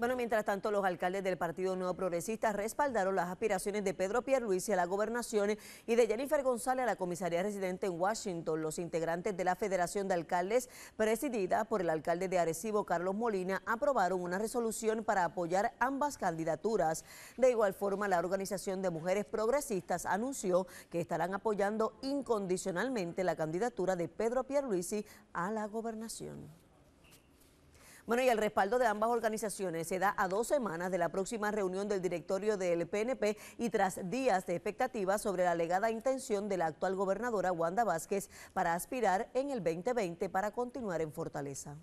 Bueno, mientras tanto, los alcaldes del Partido Nuevo Progresista respaldaron las aspiraciones de Pedro Pierluisi a la gobernación y de Jennifer González a la comisaría residente en Washington. Los integrantes de la Federación de Alcaldes, presidida por el alcalde de Arecibo, Carlos Molina, aprobaron una resolución para apoyar ambas candidaturas. De igual forma, la Organización de Mujeres Progresistas anunció que estarán apoyando incondicionalmente la candidatura de Pedro Pierluisi a la gobernación. Bueno, y el respaldo de ambas organizaciones se da a dos semanas de la próxima reunión del directorio del PNP y tras días de expectativas sobre la alegada intención de la actual gobernadora Wanda Vázquez para aspirar en el 2020 para continuar en Fortaleza.